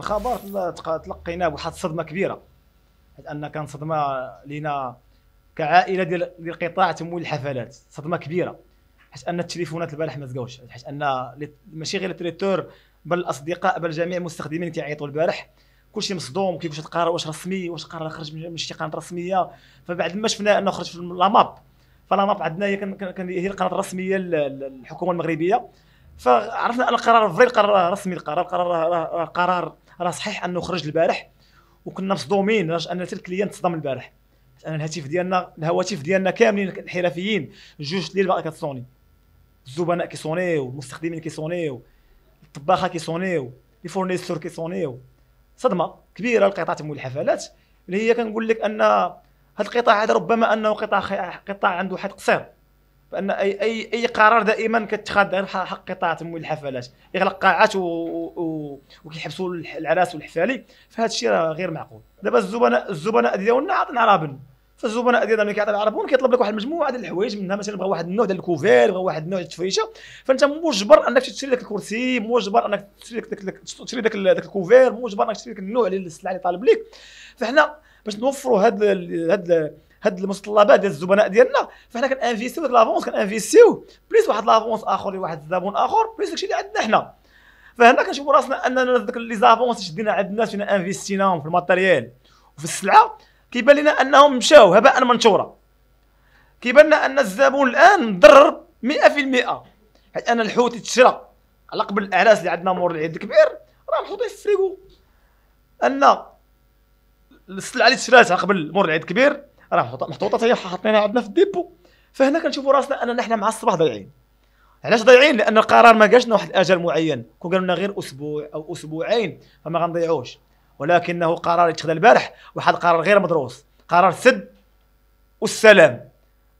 الخبر تلقيناه بواحد الصدمه كبيره حيت ان كان صدمه لينا كعائله ديال ديال قطاع تمويل الحفلات صدمه كبيره حيت ان التليفونات البارح ما تلقاوش حيت ان ماشي غير التريتور بل الاصدقاء بل جميع المستخدمين كيعيطوا البارح كلشي مصدوم كيفاش واش القرار واش رسمي واش القرار خرج من شي قناه رسميه فبعد ما شفنا انه خرج في لاماب فلاماب عندنا هي كان هي القناه الرسميه للحكومه المغربيه فعرفنا ان القرار فري القرار رسمي القرار القرار قرار راه صحيح انه خرج البارح وكنا مصدومين ان تلك الكليان تصدم البارح انا الهاتف ديالنا الهواتف ديالنا كاملين الحرفيين جوج ديال باقي كتصوني الزبناء كيصونيو المستخدمين كيصونيو الطباخه كيصونيو لي فورنيسور كيصونيو صدمه كبيره لقطاع تمويل الحفلات اللي هي كنقول لك ان هذا القطاع هذا ربما انه قطاع قطاع عنده حد قصير بان اي اي اي قرار دائما كتخاد غير حق قطاع مول الحفلات يغلق قاعات و... و... وكيحبسوا العراس والحفالي فهذا الشيء راه غير معقول دابا الزبناء الزبناء ديالنا عاطين عرابن فالزبناء ديالنا ملي كيعطي العربون كيطلب لك واحد المجموعه ديال الحوايج منها مثلا بغا واحد النوع ديال الكوفير بغا واحد النوع ديال التفريشه فانت مجبر انك تشري لك الكرسي مجبر انك تشري داك تشري داك الكوفير مجبر انك تشري لك النوع ديال السلعه اللي طالب لك فحنا باش نوفروا هاد هاد هاد المتطلبات ديال الزبناء ديالنا فحنا كنانفيستيو ديك لافونس كنانفيستيو بليس واحد لافونس اخر لواحد الزبون اخر بليس داكشي اللي عندنا حنا فهنا كنشوفوا راسنا اننا ديك لي زافونس اللي شدينا عند الناس فينا انفيستيناهم في الماتيريال وفي السلعه كيبان لنا انهم مشاو هباء منشورا كيبان لنا ان الزبون الان مضرر 100% حيت انا الحوت تشرى على قبل الاعراس اللي عندنا مور العيد الكبير راه محطوطين في الفريكو ان السلعه اللي تشراتها قبل مور العيد الكبير راه محطوطه هي حاطينها عندنا في الديبو فهنا كنشوفوا راسنا اننا احنا مع الصباح ضايعين علاش ضايعين لان القرار ما جاش واحد الاجل معين كون قالوا لنا غير اسبوع او اسبوعين فما غنضيعوش ولكنه قرار يتخذ البارح واحد القرار غير مدروس قرار سد والسلام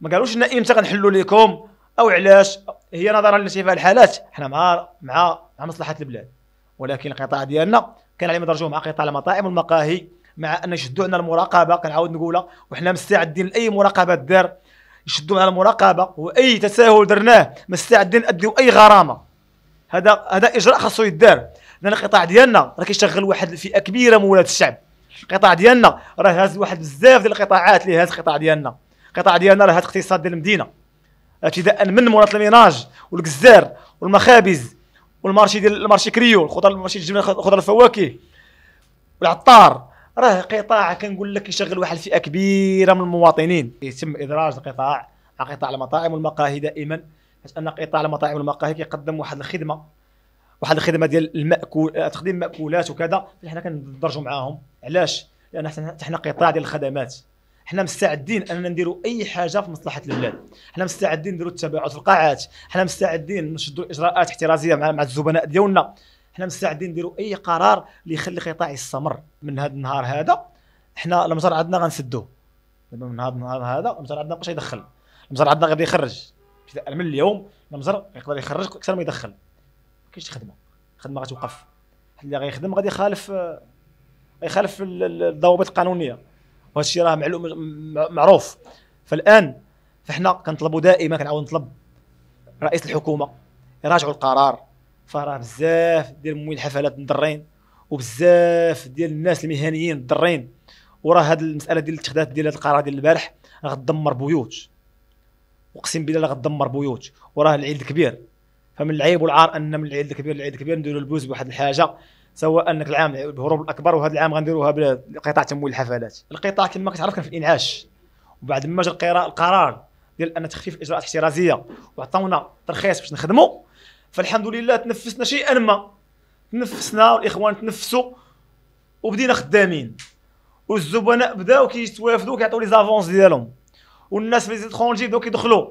ما قالوش لنا امتى غنحلوا لكم او علاش هي نظرا لشفاء الحالات حنا مع مع مع مصلحه البلاد ولكن القطاع ديالنا كان عليه مدرجوه مع قطاع المطاعم والمقاهي مع ان يشدوا علينا المراقبه كنعاود نقولها وحنا مستعدين لاي مراقبه دار يشدوا على المراقبه واي تساهل درناه مستعدين نديو اي غرامه هذا هذا اجراء خاصو يدار لان القطاع ديالنا راه كيشغل واحد الفئه كبيره من ولاد الشعب القطاع ديالنا راه هاز واحد بزاف ديال القطاعات اللي هاز القطاع ديالنا القطاع ديالنا راه هاز الاقتصاد ديال المدينه ابتداء من مولات الميناج والكزار والمخابز والمارشي ديال المارشي كريو الخضر المارشي الجبنه الخضر الفواكه والعطار راه قطاع كنقول لك يشغل واحد الفئه كبيره من المواطنين يتم ادراج القطاع على قطاع المطاعم والمقاهي دائما حيت ان قطاع المطاعم والمقاهي كيقدم واحد الخدمه واحد الخدمه ديال الماكول آه، تقديم ماكولات وكذا اللي حنا كندرجوا معاهم علاش لان حنا قطاع ديال الخدمات حنا مستعدين اننا نديروا اي حاجه في مصلحه البلاد حنا مستعدين نديروا التباعد في القاعات حنا مستعدين نشدوا اجراءات احترازيه مع مع الزبناء ديالنا حنا مستعدين نديروا اي قرار اللي يخلي القطاع يستمر من هذا النهار هذا حنا المزرعه عندنا غنسدوه دابا من هذا النهار هذا المسار عندنا مابقاش يدخل المسار عندنا غادي يخرج من اليوم المزرع يقدر يخرج اكثر ما يدخل ما كاينش خدمه الخدمه غتوقف اللي غيخدم غادي يخالف يخالف الضوابط القانونيه وهذا الشيء راه معلوم معروف فالان فحنا كنطلبوا دائما كنعاود نطلب رئيس الحكومه يراجعوا القرار فراه بزاف ديال موي الحفلات مضرين وبزاف ديال الناس المهنيين مضرين وراه هاد المساله ديال الاتخاذات ديال هذا القرار ديال البارح غدمر بيوت اقسم بالله غدمر بيوت وراه العيد الكبير فمن العيب والعار ان من العيد الكبير للعيد الكبير نديرو البوز بواحد الحاجه سواء انك العام الهروب الاكبر وهذا العام غنديروها بقطاع تمويل الحفلات القطاع كما كتعرف كان في الانعاش وبعد ما جا القرار ديال ان تخفيف الاجراءات الاحترازيه وعطونا ترخيص باش نخدموا فالحمد لله تنفسنا شيئا ما تنفسنا والاخوان تنفسوا وبدينا خدامين والزبناء بداو كيتوافدوا كيعطيو لي زافونس ديالهم والناس في ليزيترونجي بداو كيدخلوا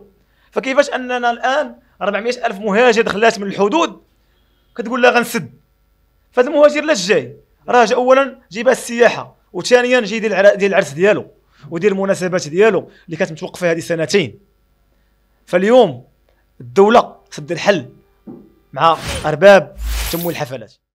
فكيفاش اننا الان 400 الف مهاجر دخلات من الحدود كتقول لا غنسد فهاد المهاجر لاش جاي راه جا اولا جاي السياحه وثانيا جاي ديال العرس ديالو ودير المناسبات ديالو اللي كانت متوقفه هذه سنتين فاليوم الدوله خصها الحل مع ارباب تمويل الحفلات